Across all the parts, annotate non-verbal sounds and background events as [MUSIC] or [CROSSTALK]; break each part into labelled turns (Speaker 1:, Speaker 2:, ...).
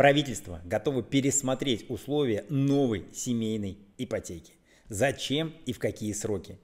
Speaker 1: Правительство готово пересмотреть условия новой семейной ипотеки. Зачем и в какие сроки?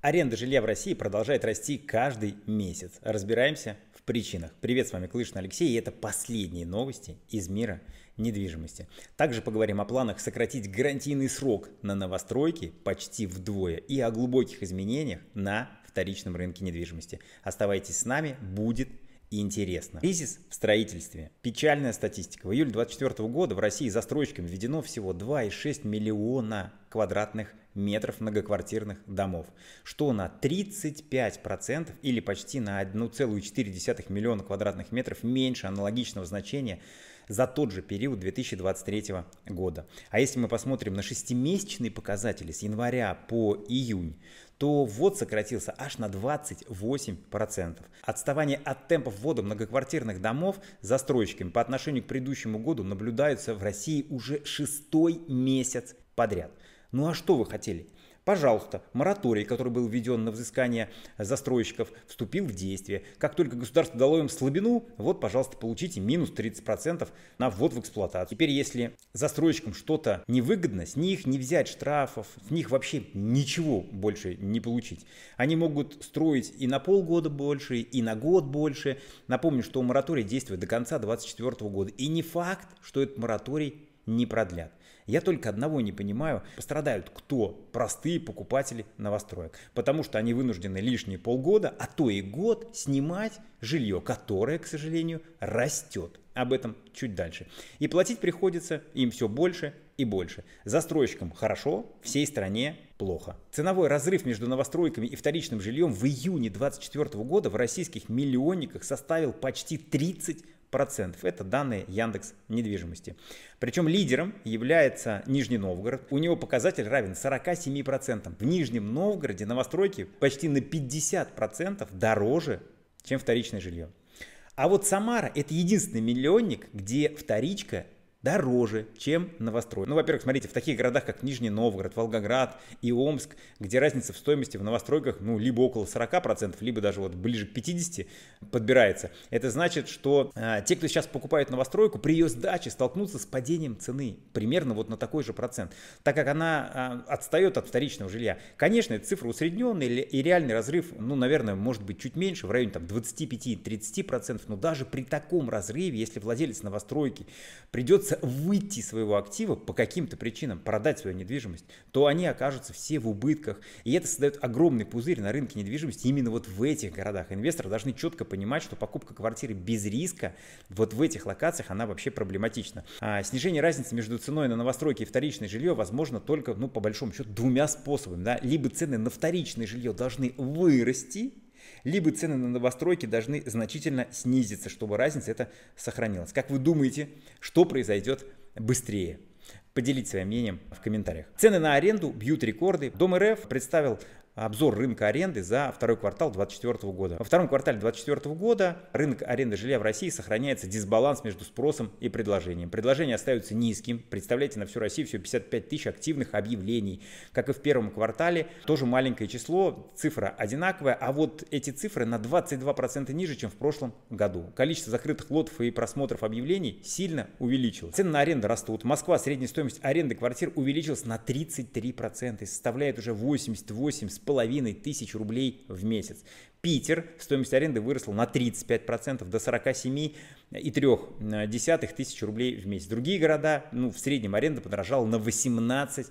Speaker 1: Аренда жилья в России продолжает расти каждый месяц. Разбираемся в причинах. Привет, с вами Клышин Алексей, и это последние новости из мира недвижимости. Также поговорим о планах сократить гарантийный срок на новостройки почти вдвое и о глубоких изменениях на вторичном рынке недвижимости. Оставайтесь с нами, будет интересно и интересно. Кризис в строительстве. Печальная статистика. В июле 2024 года в России застройщикам введено всего 2,6 миллиона квадратных метров многоквартирных домов, что на 35% или почти на 1,4 миллиона квадратных метров меньше аналогичного значения за тот же период 2023 года. А если мы посмотрим на шестимесячные показатели с января по июнь, то ввод сократился аж на 28%. Отставание от темпов ввода многоквартирных домов застройщиками по отношению к предыдущему году наблюдается в России уже шестой месяц подряд. Ну а что вы хотели? Пожалуйста, мораторий, который был введен на взыскание застройщиков, вступил в действие. Как только государство дало им слабину, вот, пожалуйста, получите минус 30% на ввод в эксплуатацию. Теперь, если застройщикам что-то невыгодно, с них не взять штрафов, с них вообще ничего больше не получить. Они могут строить и на полгода больше, и на год больше. Напомню, что мораторий действует до конца 2024 года. И не факт, что этот мораторий не продлят. Я только одного не понимаю, пострадают кто? Простые покупатели новостроек. Потому что они вынуждены лишние полгода, а то и год снимать жилье, которое, к сожалению, растет. Об этом чуть дальше. И платить приходится им все больше и больше. Застройщикам хорошо, всей стране плохо. Ценовой разрыв между новостройками и вторичным жильем в июне 2024 года в российских миллионниках составил почти 30 процентов. Это данные Яндекс недвижимости. Причем лидером является Нижний Новгород. У него показатель равен 47 процентам. В Нижнем Новгороде новостройки почти на 50 процентов дороже, чем вторичное жилье. А вот Самара – это единственный миллионник, где вторичка дороже, чем новострой. Ну, во-первых, смотрите, в таких городах, как Нижний Новгород, Волгоград и Омск, где разница в стоимости в новостройках, ну, либо около 40%, либо даже вот ближе к 50% подбирается. Это значит, что э, те, кто сейчас покупают новостройку, при ее сдаче столкнутся с падением цены примерно вот на такой же процент, так как она э, а, отстает от вторичного жилья. Конечно, это цифра усредненная и реальный разрыв, ну, наверное, может быть чуть меньше, в районе там 25-30%, но даже при таком разрыве, если владелец новостройки придется придется выйти своего актива по каким-то причинам, продать свою недвижимость, то они окажутся все в убытках. И это создает огромный пузырь на рынке недвижимости именно вот в этих городах. Инвесторы должны четко понимать, что покупка квартиры без риска вот в этих локациях, она вообще проблематична. А снижение разницы между ценой на новостройки и вторичное жилье возможно только, ну, по большому счету, двумя способами. Да? Либо цены на вторичное жилье должны вырасти, либо цены на новостройки должны значительно снизиться, чтобы разница это сохранилась. Как вы думаете, что произойдет быстрее? Поделитесь своим мнением в комментариях. Цены на аренду бьют рекорды. Дом РФ представил обзор рынка аренды за второй квартал 2024 года. Во втором квартале 2024 года рынок аренды жилья в России сохраняется дисбаланс между спросом и предложением. Предложение остается низким. Представляете, на всю Россию всего 55 тысяч активных объявлений. Как и в первом квартале, тоже маленькое число, цифра одинаковая, а вот эти цифры на 22% ниже, чем в прошлом году. Количество закрытых лотов и просмотров объявлений сильно увеличилось. Цены на аренду растут. Москва средняя стоимость аренды квартир увеличилась на 33% и составляет уже 88,5 7,5 тысяч рублей в месяц. Питер, стоимость аренды выросла на 35% до 47,3 тысяч рублей в месяц. Другие города, ну, в среднем аренда подорожала на 18%.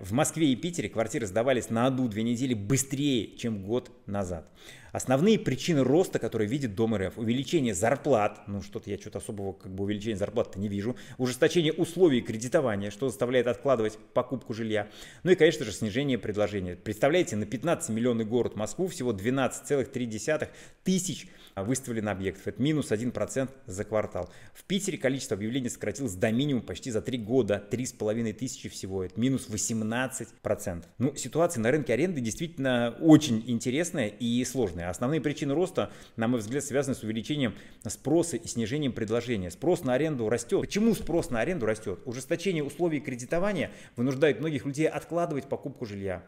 Speaker 1: В Москве и Питере квартиры сдавались на одну две недели быстрее, чем год назад. Основные причины роста, которые видит Дом РФ, увеличение зарплат, ну что-то я что-то особого как бы увеличения зарплат-то не вижу, ужесточение условий кредитования, что заставляет откладывать покупку жилья, ну и, конечно же, снижение предложения. Представляете, на 15 миллионный город Москву всего 12,3 тысяч выставлено объектов, это минус 1% за квартал. В Питере количество объявлений сократилось до минимума почти за 3 года, 3,5 тысячи всего, это минус 18%. Ну, ситуация на рынке аренды действительно очень интересная и сложная сложные. Основные причины роста, на мой взгляд, связаны с увеличением спроса и снижением предложения. Спрос на аренду растет. Почему спрос на аренду растет? Ужесточение условий кредитования вынуждает многих людей откладывать покупку жилья.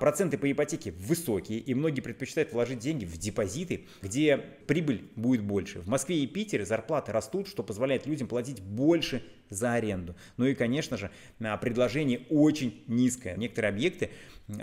Speaker 1: Проценты по ипотеке высокие, и многие предпочитают вложить деньги в депозиты, где прибыль будет больше. В Москве и Питере зарплаты растут, что позволяет людям платить больше за аренду. Ну и, конечно же, а, предложение очень низкое. Некоторые объекты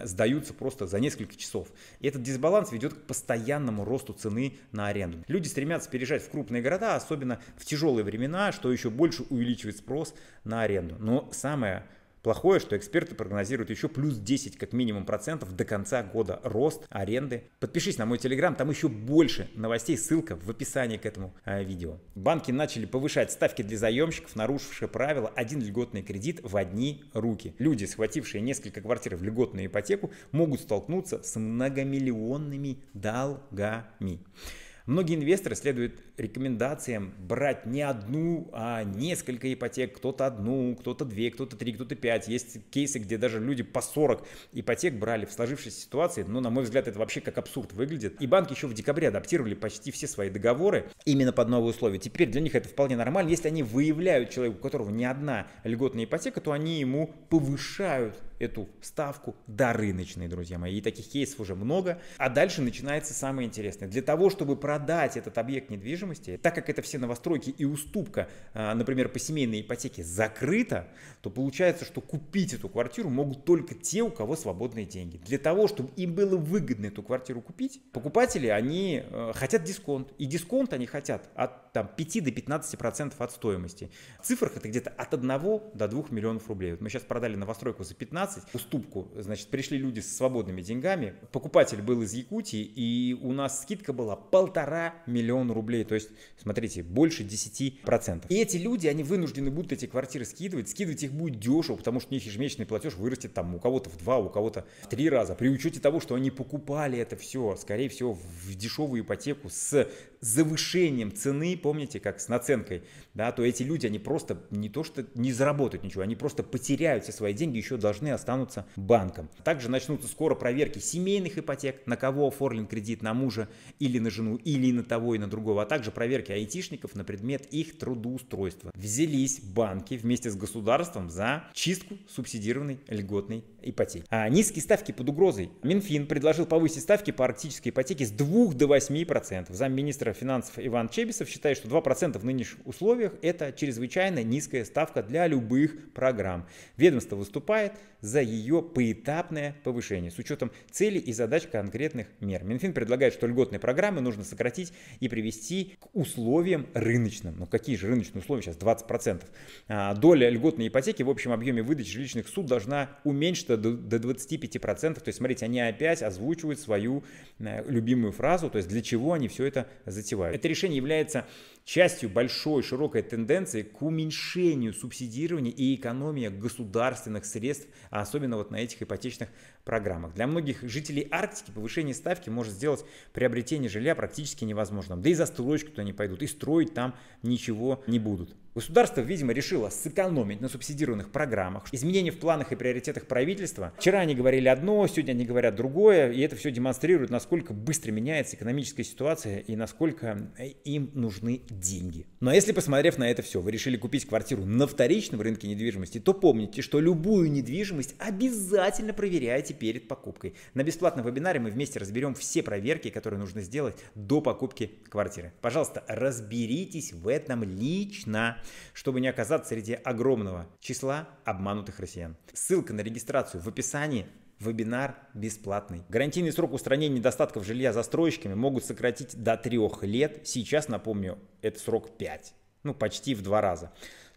Speaker 1: сдаются просто за несколько часов. И этот дисбаланс ведет к постоянному росту цены на аренду. Люди стремятся переезжать в крупные города, особенно в тяжелые времена, что еще больше увеличивает спрос на аренду. Но самое Плохое, что эксперты прогнозируют еще плюс 10 как минимум процентов до конца года рост аренды. Подпишись на мой телеграм, там еще больше новостей, ссылка в описании к этому э, видео. Банки начали повышать ставки для заемщиков, нарушившие правила один льготный кредит в одни руки. Люди, схватившие несколько квартир в льготную ипотеку, могут столкнуться с многомиллионными долгами. Многие инвесторы следуют рекомендациям брать не одну, а несколько ипотек. Кто-то одну, кто-то две, кто-то три, кто-то пять. Есть кейсы, где даже люди по 40 ипотек брали в сложившейся ситуации. Но, на мой взгляд, это вообще как абсурд выглядит. И банки еще в декабре адаптировали почти все свои договоры именно под новые условия. Теперь для них это вполне нормально. Если они выявляют человека, у которого не одна льготная ипотека, то они ему повышают эту ставку до рыночной, друзья мои. И таких кейсов уже много. А дальше начинается самое интересное. Для того, чтобы продать этот объект недвижимости, так как это все новостройки и уступка, а, например, по семейной ипотеке закрыта, то получается, что купить эту квартиру могут только те, у кого свободные деньги. Для того, чтобы им было выгодно эту квартиру купить, покупатели, они э, хотят дисконт. И дисконт они хотят от там, 5 до 15 процентов от стоимости. В цифрах это где-то от 1 до 2 миллионов рублей. Вот мы сейчас продали новостройку за 15, 16, уступку, значит, пришли люди с свободными деньгами, покупатель был из Якутии, и у нас скидка была полтора миллиона рублей, то есть, смотрите, больше 10%. И эти люди, они вынуждены будут эти квартиры скидывать, скидывать их будет дешево, потому что у них ежемесячный платеж вырастет там у кого-то в два, у кого-то в три раза, при учете того, что они покупали это все, скорее всего, в дешевую ипотеку с завышением цены, помните, как с наценкой, да, то эти люди, они просто не то что не заработают ничего, они просто потеряют все свои деньги, еще должны останутся банком. Также начнутся скоро проверки семейных ипотек, на кого оформлен кредит, на мужа или на жену, или на того и на другого, а также проверки айтишников на предмет их трудоустройства. Взялись банки вместе с государством за чистку субсидированной льготной ипотеки. А низкие ставки под угрозой. Минфин предложил повысить ставки по арктической ипотеке с 2 до 8%. Замминистра финансов Иван Чебисов считает, что 2% в нынешних условиях это чрезвычайно низкая ставка для любых программ. Ведомство выступает за ее поэтапное повышение с учетом целей и задач конкретных мер. Минфин предлагает, что льготные программы нужно сократить и привести к условиям рыночным. Ну какие же рыночные условия сейчас? 20%. А доля льготной ипотеки в общем объеме выдачи жилищных суд должна уменьшиться что до 25%, то есть, смотрите, они опять озвучивают свою э, любимую фразу, то есть для чего они все это затевают. Это решение является частью большой, широкой тенденции к уменьшению субсидирования и экономии государственных средств, а особенно вот на этих ипотечных программах. Для многих жителей Арктики повышение ставки может сделать приобретение жилья практически невозможным. Да и за стройку туда не пойдут, и строить там ничего не будут. Государство, видимо, решило сэкономить на субсидированных программах. Изменения в планах и приоритетах правительства. Вчера они говорили одно, сегодня они говорят другое. И это все демонстрирует, насколько быстро меняется экономическая ситуация и насколько э, им нужны деньги. Но если, посмотрев на это все, вы решили купить квартиру на вторичном рынке недвижимости, то помните, что любую недвижимость обязательно проверяйте перед покупкой. На бесплатном вебинаре мы вместе разберем все проверки, которые нужно сделать до покупки квартиры. Пожалуйста, разберитесь в этом лично чтобы не оказаться среди огромного числа обманутых россиян. Ссылка на регистрацию в описании Вебинар бесплатный. Гарантийный срок устранения недостатков жилья застройщиками могут сократить до трех лет. Сейчас, напомню, это срок 5. Ну, почти в два раза.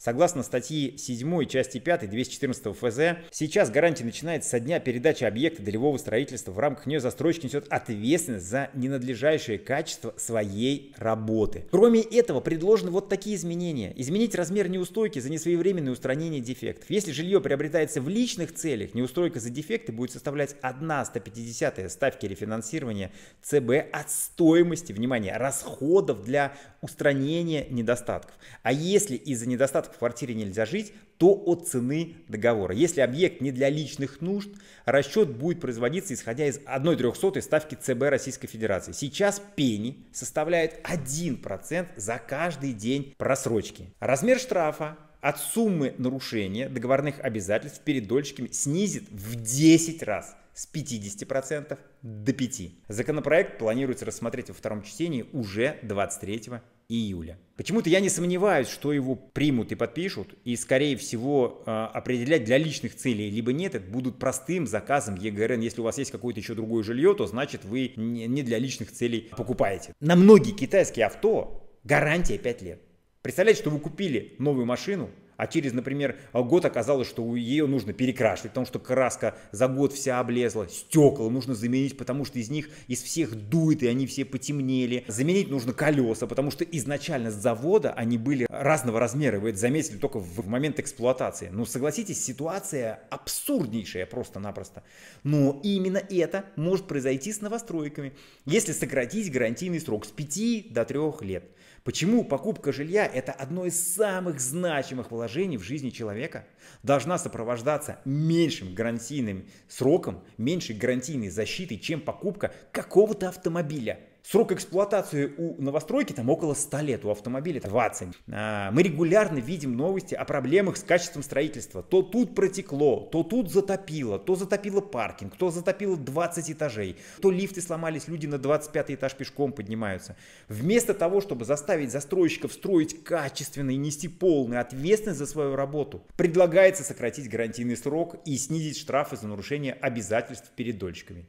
Speaker 1: Согласно статье 7 части 5 214 ФЗ, сейчас гарантия начинается со дня передачи объекта долевого строительства. В рамках нее застройщик несет ответственность за ненадлежащее качество своей работы. Кроме этого, предложены вот такие изменения. Изменить размер неустойки за несвоевременное устранение дефектов. Если жилье приобретается в личных целях, неустойка за дефекты будет составлять 1 150 ставки рефинансирования ЦБ от стоимости, внимание, расходов для устранения недостатков. А если из-за недостатков в квартире нельзя жить, то от цены договора. Если объект не для личных нужд, расчет будет производиться исходя из 1,03 ставки ЦБ Российской Федерации. Сейчас пени составляют 1% за каждый день просрочки. Размер штрафа от суммы нарушения договорных обязательств перед дольщиками снизит в 10 раз с 50% до 5%. Законопроект планируется рассмотреть во втором чтении уже 23 июля. Почему-то я не сомневаюсь, что его примут и подпишут, и, скорее всего, а, определять для личных целей либо нет, это будут простым заказом ЕГРН. Если у вас есть какое-то еще другое жилье, то значит вы не для личных целей покупаете. На многие китайские авто гарантия 5 лет. Представляете, что вы купили новую машину, а через, например, год оказалось, что ее нужно перекрашивать, потому что краска за год вся облезла, стекла нужно заменить, потому что из них из всех дует, и они все потемнели. Заменить нужно колеса, потому что изначально с завода они были разного размера, вы это заметили только в момент эксплуатации. Но ну, согласитесь, ситуация абсурднейшая просто-напросто. Но именно это может произойти с новостройками, если сократить гарантийный срок с 5 до 3 лет. Почему покупка жилья – это одно из самых значимых вложений в жизни человека, должна сопровождаться меньшим гарантийным сроком, меньшей гарантийной защитой, чем покупка какого-то автомобиля – Срок эксплуатации у новостройки там около 100 лет, у автомобиля 20. А, мы регулярно видим новости о проблемах с качеством строительства. То тут протекло, то тут затопило, то затопило паркинг, то затопило 20 этажей, то лифты сломались, люди на 25 этаж пешком поднимаются. Вместо того, чтобы заставить застройщиков строить качественно и нести полную ответственность за свою работу, предлагается сократить гарантийный срок и снизить штрафы за нарушение обязательств перед дольщиками.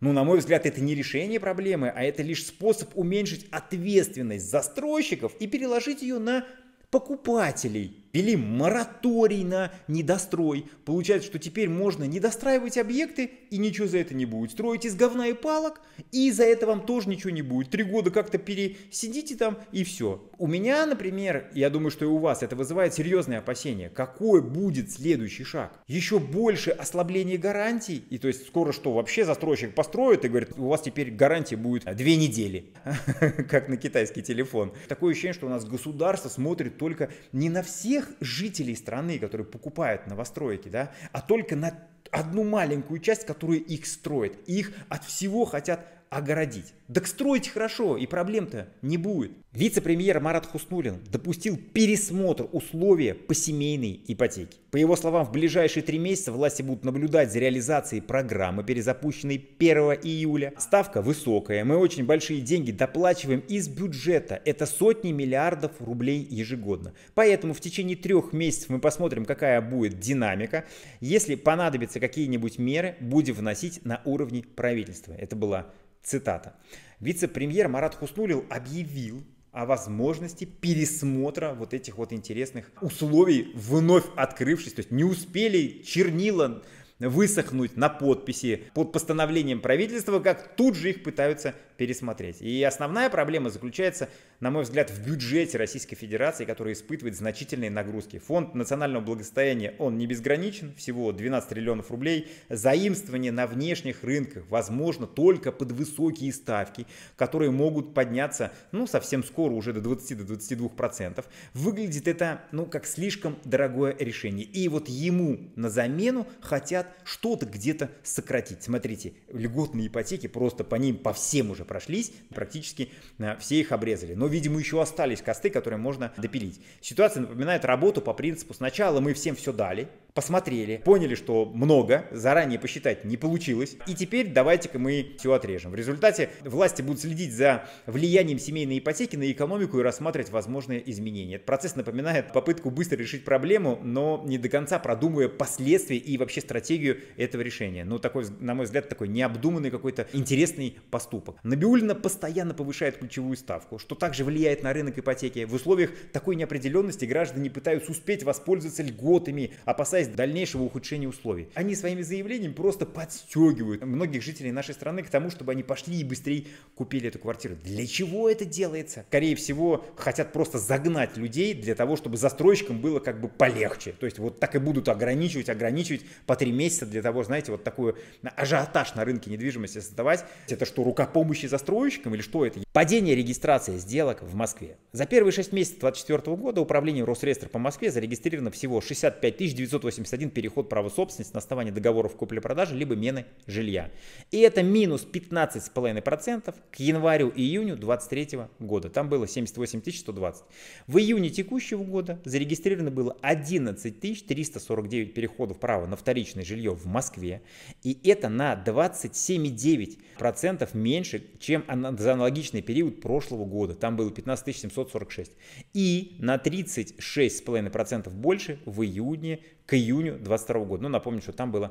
Speaker 1: Ну, на мой взгляд, это не решение проблемы, а это лишь способ уменьшить ответственность застройщиков и переложить ее на покупателей ввели мораторий на недострой. Получается, что теперь можно недостраивать объекты, и ничего за это не будет. Строить из говна и палок, и за это вам тоже ничего не будет. Три года как-то пересидите там, и все. У меня, например, я думаю, что и у вас, это вызывает серьезные опасения. Какой будет следующий шаг? Еще больше ослабление гарантий, и то есть скоро что, вообще застройщик построит и говорит, у вас теперь гарантия будет две недели, [LAUGHS] как на китайский телефон. Такое ощущение, что у нас государство смотрит только не на всех всех жителей страны, которые покупают новостройки, да, а только на одну маленькую часть, которую их строит. Их от всего хотят огородить. Так стройте хорошо, и проблем-то не будет. Вице-премьер Марат Хуснулин допустил пересмотр условия по семейной ипотеке. По его словам, в ближайшие три месяца власти будут наблюдать за реализацией программы, перезапущенной 1 июля. Ставка высокая, мы очень большие деньги доплачиваем из бюджета. Это сотни миллиардов рублей ежегодно. Поэтому в течение трех месяцев мы посмотрим, какая будет динамика. Если понадобятся какие-нибудь меры, будем вносить на уровне правительства. Это была Цитата. Вице-премьер Марат Хуснулил объявил о возможности пересмотра вот этих вот интересных условий, вновь открывшись. То есть не успели чернила высохнуть на подписи под постановлением правительства, как тут же их пытаются пересмотреть. И основная проблема заключается, на мой взгляд, в бюджете Российской Федерации, который испытывает значительные нагрузки. Фонд национального благосостояния, он не безграничен, всего 12 триллионов рублей. Заимствование на внешних рынках возможно только под высокие ставки, которые могут подняться, ну, совсем скоро, уже до 20-22%. Выглядит это, ну, как слишком дорогое решение. И вот ему на замену хотят что-то где-то сократить. Смотрите, льготные ипотеки просто по ним, по всем уже прошлись, практически э, все их обрезали. Но, видимо, еще остались косты, которые можно допилить. Ситуация напоминает работу по принципу «сначала мы всем все дали», посмотрели, поняли, что много, заранее посчитать не получилось, и теперь давайте-ка мы все отрежем. В результате власти будут следить за влиянием семейной ипотеки на экономику и рассматривать возможные изменения. Этот процесс напоминает попытку быстро решить проблему, но не до конца продумывая последствия и вообще стратегию этого решения. Ну, такой, на мой взгляд, такой необдуманный какой-то интересный поступок. Набиулина постоянно повышает ключевую ставку, что также влияет на рынок ипотеки. В условиях такой неопределенности граждане пытаются успеть воспользоваться льготами, опасаясь опасаясь дальнейшего ухудшения условий. Они своими заявлениями просто подстегивают многих жителей нашей страны к тому, чтобы они пошли и быстрее купили эту квартиру. Для чего это делается? Скорее всего, хотят просто загнать людей для того, чтобы застройщикам было как бы полегче. То есть вот так и будут ограничивать, ограничивать по три месяца для того, знаете, вот такую ажиотаж на рынке недвижимости создавать. Это что, рука помощи застройщикам или что это? Падение регистрации сделок в Москве. За первые шесть месяцев 2024 года управлением Росреестра по Москве зарегистрировано всего 65 980 81 переход права собственности на основании договоров купли-продажи либо мены жилья. И это минус 15,5% к январю-июню 2023 года. Там было 78 120. В июне текущего года зарегистрировано было 11 349 переходов права на вторичное жилье в Москве. И это на 27,9% меньше, чем за аналогичный период прошлого года. Там было 15 746. И на 36,5% больше в июне к июню 2022 года. Ну, напомню, что там было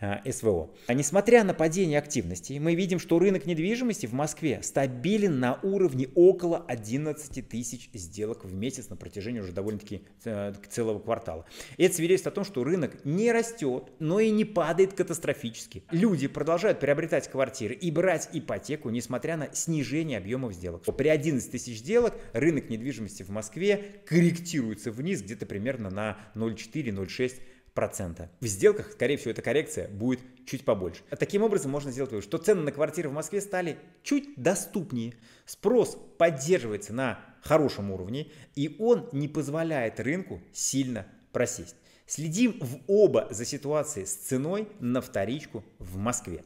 Speaker 1: Э, СВО. А несмотря на падение активности, мы видим, что рынок недвижимости в Москве стабилен на уровне около 11 тысяч сделок в месяц на протяжении уже довольно-таки э, целого квартала. это свидетельствует о том, что рынок не растет, но и не падает катастрофически. Люди продолжают приобретать квартиры и брать ипотеку, несмотря на снижение объемов сделок. При 11 тысяч сделок рынок недвижимости в Москве корректируется вниз где-то примерно на 0,4-0,6 процента. В сделках, скорее всего, эта коррекция будет чуть побольше. А таким образом можно сделать вывод, что цены на квартиры в Москве стали чуть доступнее. Спрос поддерживается на хорошем уровне, и он не позволяет рынку сильно просесть. Следим в оба за ситуацией с ценой на вторичку в Москве.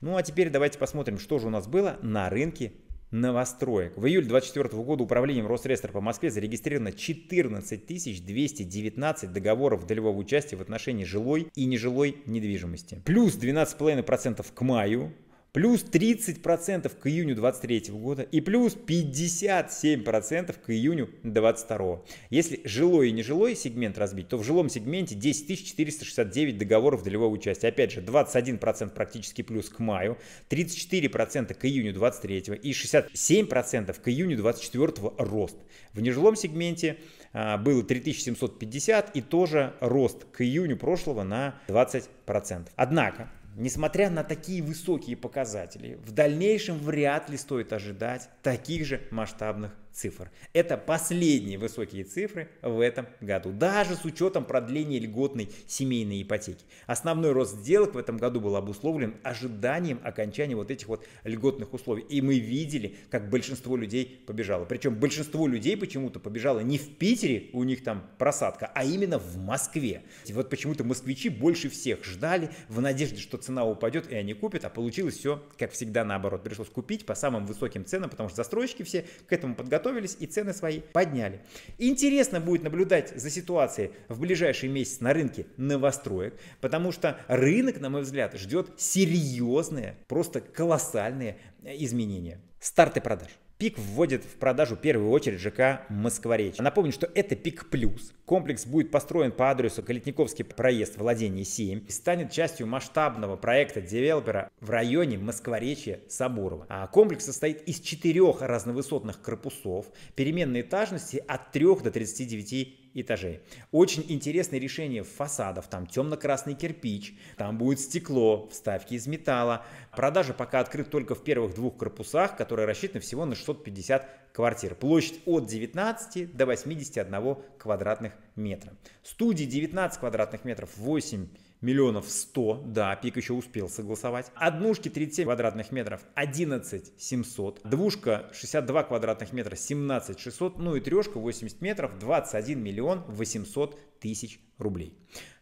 Speaker 1: Ну а теперь давайте посмотрим, что же у нас было на рынке новостроек. В июле 2024 года управлением Росреестра по Москве зарегистрировано 14 219 договоров долевого участия в отношении жилой и нежилой недвижимости. Плюс 12,5% к маю, плюс 30% к июню 2023 года и плюс 57% к июню 2022. Если жилой и нежилой сегмент разбить, то в жилом сегменте 10 469 договоров долевого участия. Опять же, 21% практически плюс к маю, 34% к июню 23 и 67% к июню 24 рост. В нежилом сегменте а, было 3750 и тоже рост к июню прошлого на 20%. Однако, Несмотря на такие высокие показатели, в дальнейшем вряд ли стоит ожидать таких же масштабных цифр. Это последние высокие цифры в этом году, даже с учетом продления льготной семейной ипотеки. Основной рост сделок в этом году был обусловлен ожиданием окончания вот этих вот льготных условий. И мы видели, как большинство людей побежало. Причем большинство людей почему-то побежало не в Питере, у них там просадка, а именно в Москве. И вот почему-то москвичи больше всех ждали в надежде, что цена упадет и они купят, а получилось все, как всегда, наоборот. Пришлось купить по самым высоким ценам, потому что застройщики все к этому подготовились подготовились и цены свои подняли. Интересно будет наблюдать за ситуацией в ближайший месяц на рынке новостроек, потому что рынок, на мой взгляд, ждет серьезные, просто колоссальные э, изменения. Старты продаж. ПИК вводит в продажу в первую очередь ЖК «Москворечь». Напомню, что это ПИК Плюс. Комплекс будет построен по адресу Калитниковский проезд владение 7 и станет частью масштабного проекта девелопера в районе Москворечья Соборова. А комплекс состоит из четырех разновысотных корпусов переменной этажности от 3 до 39 этажей. Очень интересное решение фасадов. Там темно-красный кирпич, там будет стекло, вставки из металла. Продажа пока открыта только в первых двух корпусах, которые рассчитаны всего на 650 квартир. Площадь от 19 до 81 квадратных метра. Студии 19 квадратных метров, 8 миллионов 100, да, пик еще успел согласовать. Однушки 37 квадратных метров 11 700, двушка 62 квадратных метра 17 600, ну и трешка 80 метров 21 миллион 800 тысяч рублей.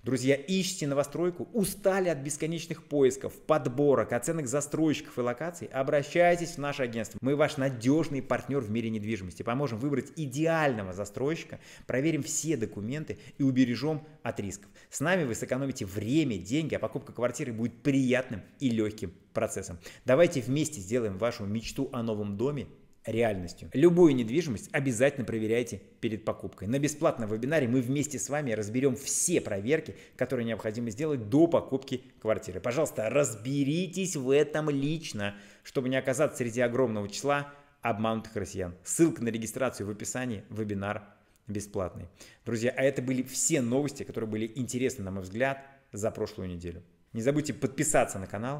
Speaker 1: Друзья, ищите новостройку, устали от бесконечных поисков, подборок, оценок застройщиков и локаций? Обращайтесь в наше агентство. Мы ваш надежный партнер в мире недвижимости. Поможем выбрать идеального застройщика, проверим все документы и убережем от рисков. С нами вы сэкономите время, деньги, а покупка квартиры будет приятным и легким процессом. Давайте вместе сделаем вашу мечту о новом доме реальностью. Любую недвижимость обязательно проверяйте перед покупкой. На бесплатном вебинаре мы вместе с вами разберем все проверки, которые необходимо сделать до покупки квартиры. Пожалуйста, разберитесь в этом лично, чтобы не оказаться среди огромного числа обманутых россиян. Ссылка на регистрацию в описании, вебинар бесплатный. Друзья, а это были все новости, которые были интересны, на мой взгляд, за прошлую неделю. Не забудьте подписаться на канал,